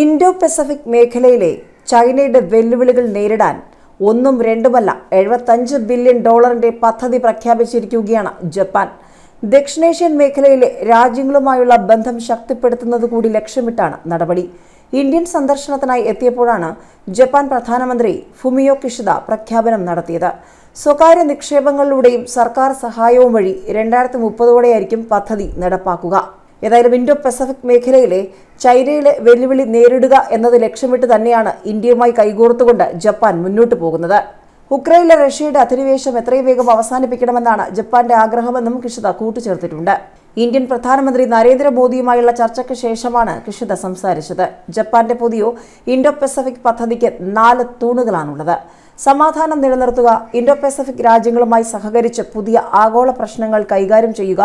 Indo Pacific മേഖലയിലെ ചൈനയുടെ വെല്ലുവിളികൾ നേരിടാൻ ഒന്നും രണ്ടുമല്ല എഴുപത്തഞ്ച് ബില്യൺ ഡോളറിന്റെ പദ്ധതി പ്രഖ്യാപിച്ചിരിക്കുകയാണ് ജപ്പാൻ ദക്ഷിണേഷ്യൻ മേഖലയിലെ രാജ്യങ്ങളുമായുള്ള ബന്ധം ശക്തിപ്പെടുത്തുന്നത് കൂടി ലക്ഷ്യമിട്ടാണ് നടപടി ഇന്ത്യൻ സന്ദർശനത്തിനായി എത്തിയപ്പോഴാണ് ജപ്പാൻ പ്രധാനമന്ത്രി ഫുമിയോ കിഷിദ പ്രഖ്യാപനം നടത്തിയത് സ്വകാര്യ നിക്ഷേപങ്ങളിലൂടെയും സർക്കാർ സഹായവും വഴി രണ്ടായിരത്തി മുപ്പതോടെയായിരിക്കും പദ്ധതി നടപ്പാക്കുക ഏതായാലും ഇൻഡോ പസഫിക് മേഖലയിലെ ചൈനയിലെ വെല്ലുവിളി നേരിടുക എന്നത് ലക്ഷ്യമിട്ട് തന്നെയാണ് ഇന്ത്യയുമായി കൈകോർത്തുകൊണ്ട് ജപ്പാൻ മുന്നോട്ടു പോകുന്നത് ഉക്രൈനിലെ റഷ്യയുടെ അധിനിവേശം എത്രയും വേഗം അവസാനിപ്പിക്കണമെന്നാണ് ജപ്പാന്റെ ആഗ്രഹമെന്നും കിഷിത കൂട്ടിച്ചേർത്തിട്ടുണ്ട് ഇന്ത്യൻ പ്രധാനമന്ത്രി നരേന്ദ്രമോദിയുമായുള്ള ചർച്ചയ്ക്ക് ശേഷമാണ് കിഷിത സംസാരിച്ചത് ജപ്പാന്റെ പുതിയ ഇൻഡോ പസഫിക് പദ്ധതിക്ക് നാല് തൂണുകളാണുള്ളത് സമാധാനം നിലനിർത്തുക ഇൻഡോ പസഫിക് രാജ്യങ്ങളുമായി സഹകരിച്ച് പുതിയ ആഗോള പ്രശ്നങ്ങൾ കൈകാര്യം ചെയ്യുക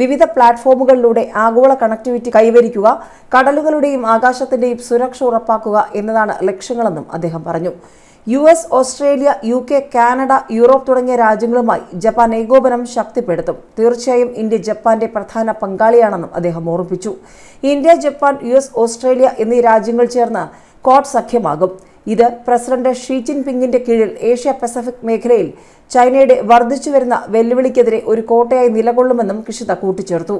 വിവിധ പ്ലാറ്റ്ഫോമുകളിലൂടെ ആഗോള കണക്ടിവിറ്റി കൈവരിക്കുക കടലുകളുടെയും ആകാശത്തിന്റെയും സുരക്ഷ ഉറപ്പാക്കുക എന്നതാണ് ലക്ഷ്യങ്ങളെന്നും അദ്ദേഹം പറഞ്ഞു U S Australia U K Canada Europe തുടങ്ങിയ രാജ്യങ്ങളുമായി ജപ്പാൻ ഏകോപനം ശക്തിപ്പെടുത്തും തീർച്ചയായും ഇന്ത്യ ജപ്പാന്റെ പ്രധാന പങ്കാളിയാണെന്നും അദ്ദേഹം ഓർമ്മിപ്പിച്ചു India Japan U S Australia എന്നീ രാജ്യങ്ങൾ ചേർന്ന് കോഡ് സഖ്യമാകും ഇത് പ്രസിഡന്റ് ഷീ ജിൻപിങ്ങിന്റെ കീഴിൽ ഏഷ്യ പസഫിക് മേഖലയിൽ ചൈനയുടെ വർദ്ധിച്ചുവരുന്ന വെല്ലുവിളിക്കെതിരെ ഒരു കോട്ടയായി നിലകൊള്ളുമെന്നും കിഷിത കൂട്ടിച്ചേർത്തു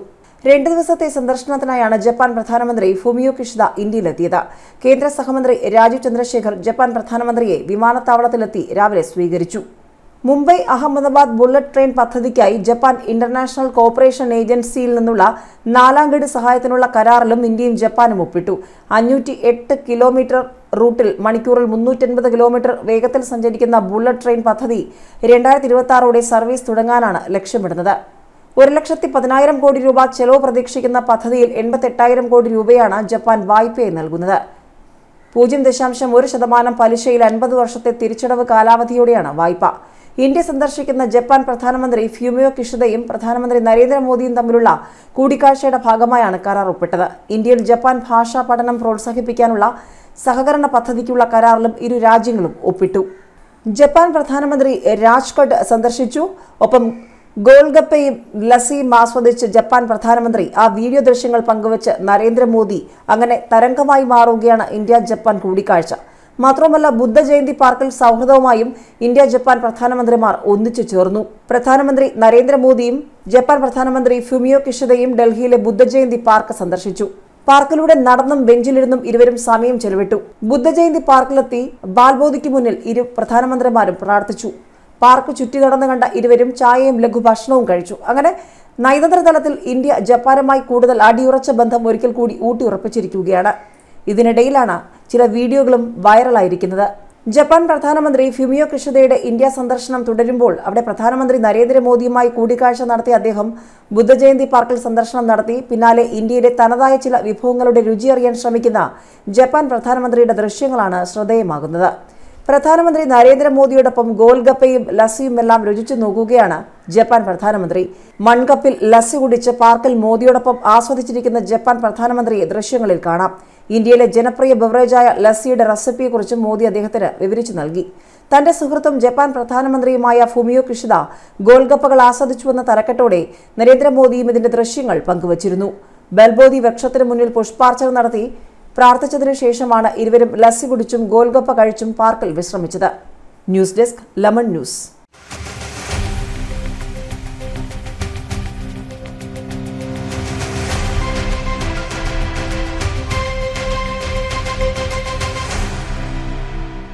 രണ്ട് ദിവസത്തെ സന്ദർശനത്തിനായാണ് ജപ്പാൻ പ്രധാനമന്ത്രി ഫുമിയോ കിഷിദ ഇന്ത്യയിലെത്തിയത് കേന്ദ്ര സഹമന്ത്രി രാജീവ് ചന്ദ്രശേഖർ ജപ്പാൻ പ്രധാനമന്ത്രിയെ വിമാനത്താവളത്തിലെത്തി രാവിലെ സ്വീകരിച്ചു മുംബൈ അഹമ്മദാബാദ് ബുള്ളറ്റ് ട്രെയിൻ പദ്ധതിക്കായി ജപ്പാൻ ഇന്റർനാഷണൽ കോർപ്പറേഷൻ ഏജൻസിയിൽ നിന്നുള്ള നാലാം സഹായത്തിനുള്ള കരാറിലും ഇന്ത്യയും ജപ്പാനും ഒപ്പിട്ടു അഞ്ഞൂറ്റി കിലോമീറ്റർ റൂട്ടിൽ മണിക്കൂറിൽ മുന്നൂറ്റൻപത് കിലോമീറ്റർ വേഗത്തിൽ സഞ്ചരിക്കുന്ന ബുള്ളറ്റ് ട്രെയിൻ പദ്ധതി രണ്ടായിരത്തി ഇരുപത്തി ആറോടെ സർവീസ് തുടങ്ങാനാണ് ലക്ഷ്യമിടുന്നത് ഒരു ലക്ഷത്തി പതിനായിരം കോടി രൂപ ചെലവ് പ്രതീക്ഷിക്കുന്ന പദ്ധതിയിൽ എൺപത്തെട്ടായിരം കോടി രൂപയാണ് ജപ്പാൻ വായ്പയായി നൽകുന്നത് പൂജ്യം ദശാംശം ഒരു ശതമാനം പലിശയിൽ അൻപത് വർഷത്തെ തിരിച്ചടവ് കാലാവധിയോടെയാണ് വായ്പ ഇന്ത്യ സന്ദർശിക്കുന്ന ജപ്പാൻ പ്രധാനമന്ത്രി ഫ്യൂമിയോ കിഷിതയും പ്രധാനമന്ത്രി നരേന്ദ്രമോദിയും തമ്മിലുള്ള കൂടിക്കാഴ്ചയുടെ ഭാഗമായാണ് കരാർ ഒപ്പിട്ടത് ഇന്ത്യയിൽ ജപ്പാൻ ഭാഷാ പഠനം പ്രോത്സാഹിപ്പിക്കാനുള്ള സഹകരണ പദ്ധതിക്കുള്ള കരാറിലും ഇരു രാജ്യങ്ങളും ഒപ്പിട്ടു ജപ്പാൻ പ്രധാനമന്ത്രി രാജ്കട്ട് സന്ദർശിച്ചു ഒപ്പം ഗോൾഗപ്പയും ലസിയും ആസ്വദിച്ച് ജപ്പാൻ പ്രധാനമന്ത്രി ആ വീഡിയോ ദൃശ്യങ്ങൾ പങ്കുവച്ച് നരേന്ദ്രമോദി അങ്ങനെ തരംഗമായി മാറുകയാണ് ഇന്ത്യ ജപ്പാൻ കൂടിക്കാഴ്ച മാത്രമല്ല ജയന്തി പാർക്കിൽ സൗഹൃദവുമായും ഇന്ത്യ ജപ്പാൻ പ്രധാനമന്ത്രിമാർ ഒന്നിച്ചു ചേർന്നു പ്രധാനമന്ത്രി നരേന്ദ്രമോദിയും ജപ്പാൻ പ്രധാനമന്ത്രി ഫുമിയോ കിഷദയും ഡൽഹിയിലെ ബുദ്ധജയന്തി പാർക്ക് സന്ദർശിച്ചു പാർക്കിലൂടെ നടന്നും ബെഞ്ചിലിരുന്നും ഇരുവരും സമയം ചെലവിട്ടു ബുദ്ധജയന്തി പാർക്കിലെത്തി ബാൽബോധിക്ക് മുന്നിൽ ഇരു പ്രധാനമന്ത്രിമാരും പ്രാർത്ഥിച്ചു പാർക്ക് ചുറ്റി നടന്നു കണ്ട ഇരുവരും ചായയും ലഘുഭക്ഷണവും കഴിച്ചു അങ്ങനെ നയതന്ത്ര തലത്തിൽ ഇന്ത്യ ജപ്പാനുമായി കൂടുതൽ അടിയുറച്ച ബന്ധം ഒരിക്കൽ കൂടി ഊട്ടിയുറപ്പിച്ചിരിക്കുകയാണ് ഇതിനിടയിലാണ് ചില വീഡിയോകളും വൈറലായിരിക്കുന്നത് ജപ്പാൻ പ്രധാനമന്ത്രി ഫിമിയോ കൃഷ്ണതയുടെ ഇന്ത്യ സന്ദർശനം തുടരുമ്പോൾ അവിടെ പ്രധാനമന്ത്രി നരേന്ദ്രമോദിയുമായി കൂടിക്കാഴ്ച നടത്തിയ അദ്ദേഹം ബുദ്ധജയന്തി പാർക്കിൽ സന്ദർശനം നടത്തി പിന്നാലെ ഇന്ത്യയിലെ തനതായ ചില വിഭവങ്ങളുടെ രുചി അറിയാൻ ശ്രമിക്കുന്ന ജപ്പാൻ പ്രധാനമന്ത്രിയുടെ ദൃശ്യങ്ങളാണ് ശ്രദ്ധേയമാകുന്നത് പ്രധാനമന്ത്രി നരേന്ദ്രമോദിയോടൊപ്പം ഗോൽഗപ്പയും എല്ലാം രുചിച്ചു നോക്കുകയാണ് ജപ്പാൻ പ്രധാനമന്ത്രി മൺകപ്പിൽ ലസ്സി കുടിച്ച് പാർക്കിൽ മോദിയോടൊപ്പം ആസ്വദിച്ചിരിക്കുന്ന ജപ്പാൻ പ്രധാനമന്ത്രിയെ ദൃശ്യങ്ങളിൽ കാണാം ഇന്ത്യയിലെ ജനപ്രിയ ബവറേജായ ലസ്സിയുടെ റെസിപ്പിയെക്കുറിച്ച് മോദി അദ്ദേഹത്തിന് വിവരിച്ചു നൽകി തന്റെ സുഹൃത്തും ജപ്പാൻ പ്രധാനമന്ത്രിയുമായ ഫുമിയോ കിഷിദ ഗോൾഗപ്പകൾ ആസ്വദിച്ചുവെന്ന തലക്കെട്ടോടെ നരേന്ദ്രമോദിയും ഇതിന്റെ ദൃശ്യങ്ങൾ പങ്കുവച്ചിരുന്നു ബൽബോധി വൃക്ഷത്തിന് മുന്നിൽ പുഷ്പാർച്ചന നടത്തി പ്രാർത്ഥിച്ചതിനു ശേഷമാണ് ഇരുവരും ലസ്സി കുടിച്ചും ഗോൽഗപ്പ കഴിച്ചും പാർക്കിൽ വിശ്രമിച്ചത് ന്യൂസ് ഡെസ്ക് ലെമൺ ന്യൂസ്